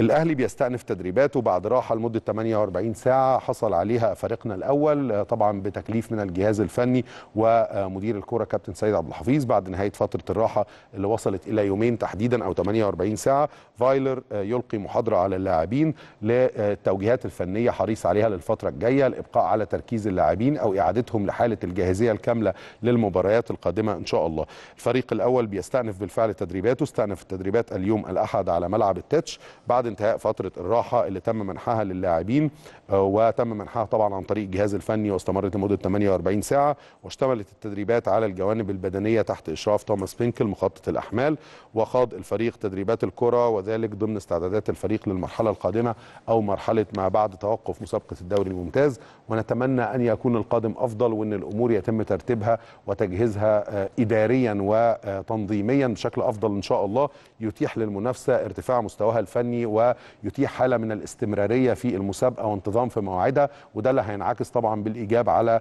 الاهلي بيستأنف تدريباته بعد راحه لمده 48 ساعه حصل عليها فريقنا الاول طبعا بتكليف من الجهاز الفني ومدير الكوره كابتن سيد عبد الحفيظ بعد نهايه فتره الراحه اللي وصلت الى يومين تحديدا او 48 ساعه فايلر يلقي محاضره على اللاعبين للتوجيهات الفنيه حريص عليها للفتره الجايه الابقاء على تركيز اللاعبين او اعادتهم لحاله الجاهزيه الكامله للمباريات القادمه ان شاء الله الفريق الاول بيستأنف بالفعل تدريباته استأنف التدريبات اليوم الاحد على ملعب التتش بعد انتهاء فتره الراحه اللي تم منحها للاعبين آه، وتم منحها طبعا عن طريق الجهاز الفني واستمرت لمده 48 ساعه واشتملت التدريبات على الجوانب البدنيه تحت اشراف توماس بينكل مخطط الاحمال وخاض الفريق تدريبات الكره وذلك ضمن استعدادات الفريق للمرحله القادمه او مرحله ما بعد توقف مسابقه الدوري الممتاز ونتمنى ان يكون القادم افضل وان الامور يتم ترتيبها وتجهيزها آه، اداريا وتنظيميا بشكل افضل ان شاء الله يتيح للمنافسه ارتفاع مستواها الفني و ويتيح حاله من الاستمراريه في المسابقه وانتظام في مواعيدها وده اللي هينعكس طبعا بالايجاب على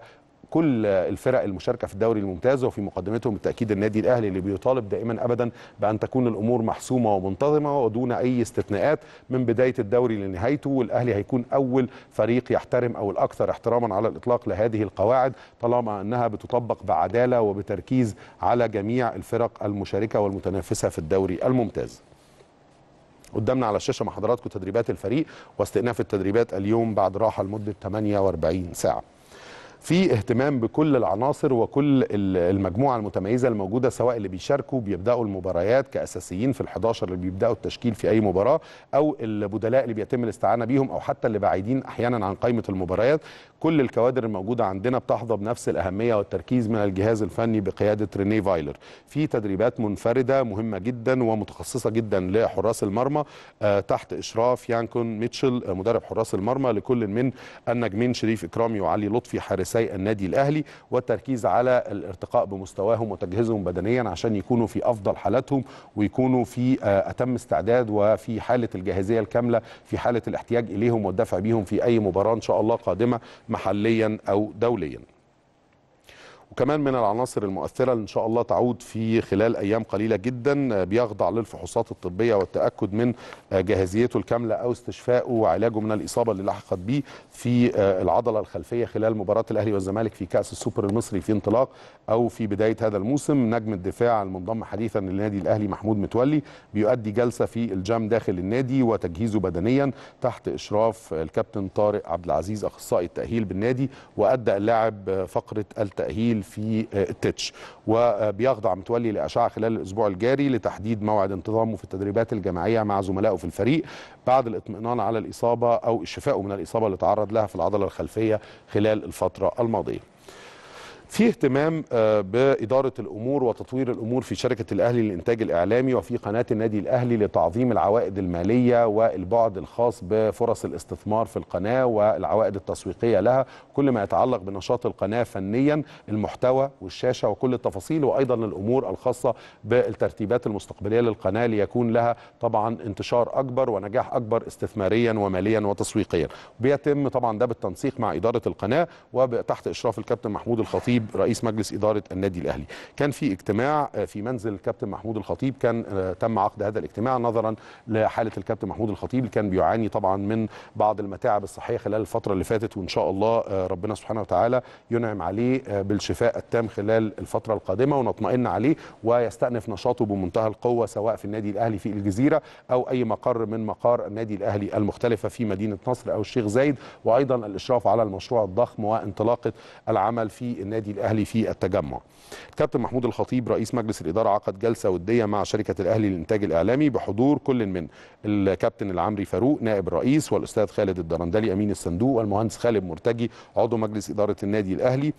كل الفرق المشاركه في الدوري الممتاز وفي مقدمتهم بالتاكيد النادي الاهلي اللي بيطالب دائما ابدا بان تكون الامور محسومه ومنتظمه ودون اي استثناءات من بدايه الدوري لنهايته والاهلي هيكون اول فريق يحترم او الاكثر احتراما على الاطلاق لهذه القواعد طالما انها بتطبق بعداله وبتركيز على جميع الفرق المشاركه والمتنافسه في الدوري الممتاز قدامنا على الشاشه مع حضراتكم تدريبات الفريق واستئناف التدريبات اليوم بعد راحه لمده 48 ساعه في اهتمام بكل العناصر وكل المجموعه المتميزه الموجوده سواء اللي بيشاركوا بيبداوا المباريات كاساسيين في ال11 اللي بيبداوا التشكيل في اي مباراه او البدلاء اللي بيتم الاستعانه بيهم او حتى اللي بعيدين احيانا عن قائمه المباريات كل الكوادر الموجوده عندنا بتحظى بنفس الاهميه والتركيز من الجهاز الفني بقياده ريني فايلر في تدريبات منفرده مهمه جدا ومتخصصه جدا لحراس المرمى آه، تحت اشراف يانكون ميتشل آه، مدرب حراس المرمى لكل من النجمين شريف اكرامي وعلي لطفي حارس رئيسي النادي الاهلي والتركيز على الارتقاء بمستواهم وتجهيزهم بدنيا عشان يكونوا في افضل حالاتهم ويكونوا في آه، اتم استعداد وفي حاله الجاهزيه الكامله في حاله الاحتياج اليهم والدفع بيهم في اي مباراه ان شاء الله قادمه محليا او دوليا وكمان من العناصر المؤثرة إن شاء الله تعود في خلال أيام قليلة جدا بيخضع للفحوصات الطبية والتأكد من جاهزيته الكاملة أو استشفائه وعلاجه من الإصابة اللي لحقت به في آه، العضلة الخلفية خلال مباراة الأهلي والزمالك في كأس السوبر المصري في انطلاق أو في بداية هذا الموسم نجم الدفاع المنضم حديثا للنادي الأهلي محمود متولي بيؤدي جلسة في الجام داخل النادي وتجهيزه بدنيا تحت إشراف الكابتن طارق عبد العزيز أخصائي التأهيل بالنادي وأدى اللاعب آه، فقرة التأهيل قليل في آه، التتش وبيخضع متولي لأشعة خلال الأسبوع الجاري لتحديد موعد انتظامه في التدريبات الجماعية مع زملائه في الفريق بعد الاطمئنان على الإصابة أو الشفاء من الإصابة اللي تعرض لها في العضلة الخلفية خلال الفترة الماضية في اهتمام آه، بإدارة الأمور وتطوير الأمور في شركة الأهلي للإنتاج الإعلامي وفي قناة النادي الأهلي لتعظيم العوائد المالية والبعد الخاص بفرص الاستثمار في القناة والعوائد التسويقية لها كل ما يتعلق بنشاط القناة فنيا المحتوى والشاشة وكل التفاصيل وأيضا الأمور الخاصة بالترتيبات المستقبلية للقناة ليكون لها طبعا انتشار أكبر ونجاح أكبر استثماريا وماليا وتسويقيا بيتم طبعا ده بالتنسيق مع إدارة القناة وتحت إشراف الكابتن محمود الخطيب الخطيب رئيس مجلس اداره النادي الاهلي كان في اجتماع آه، في منزل الكابتن محمود الخطيب كان آه، تم عقد هذا الاجتماع نظرا لحاله الكابتن محمود الخطيب اللي كان بيعاني طبعا من بعض المتاعب الصحيه خلال الفتره اللي فاتت وان شاء الله آه، ربنا سبحانه وتعالى ينعم عليه بالشفاء التام خلال الفتره القادمه ونطمئن عليه ويستأنف نشاطه بمنتهى القوه سواء في النادي الاهلي في الجزيره او اي مقر من مقار النادي الاهلي المختلفه في مدينه نصر او الشيخ زايد وايضا الاشراف على المشروع الضخم وانطلاقه العمل في النادي النادي الاهلي في التجمع. الكابتن محمود الخطيب رئيس مجلس الاداره عقد جلسه وديه مع شركه الاهلي للانتاج الاعلامي بحضور كل من الكابتن العمري فاروق نائب الرئيس والاستاذ خالد الدرندلي امين الصندوق والمهندس خالد مرتجي عضو مجلس اداره النادي الاهلي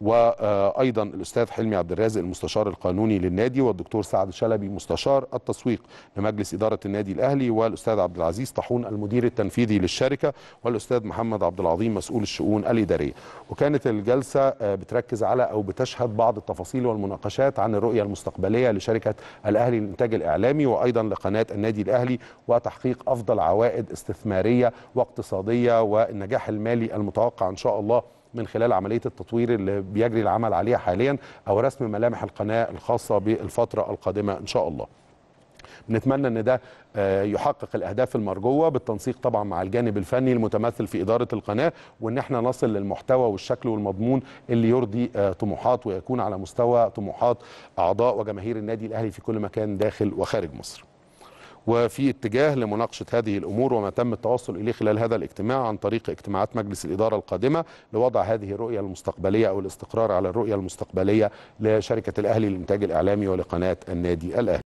وايضا الاستاذ حلمي عبد الرازق المستشار القانوني للنادي والدكتور سعد شلبي مستشار التسويق لمجلس اداره النادي الاهلي والاستاذ عبد العزيز طحون المدير التنفيذي للشركه والاستاذ محمد عبد العظيم مسؤول الشؤون الاداريه وكانت الجلسه آه، بتركز بتركز على او بتشهد بعض التفاصيل والمناقشات عن الرؤيه المستقبليه لشركه الاهلي للانتاج الاعلامي وايضا لقناه النادي الاهلي وتحقيق افضل عوائد استثماريه واقتصاديه والنجاح المالي المتوقع ان شاء الله من خلال عملية التطوير اللي بيجري العمل عليها حاليا أو رسم ملامح القناة الخاصة بالفترة القادمة إن شاء الله بنتمنى ان ده آه، يحقق الاهداف المرجوه بالتنسيق طبعا مع الجانب الفني المتمثل في اداره القناه وان احنا نصل للمحتوى والشكل والمضمون اللي يرضي آه، طموحات ويكون على مستوى طموحات اعضاء وجماهير النادي الاهلي في كل مكان داخل وخارج مصر. وفي اتجاه لمناقشة هذه الأمور وما تم التوصل إليه خلال هذا الاجتماع عن طريق اجتماعات مجلس الإدارة القادمة لوضع هذه الرؤية المستقبلية أو الاستقرار على الرؤية المستقبلية لشركة الأهلي للإنتاج الإعلامي ولقناة النادي الأهلي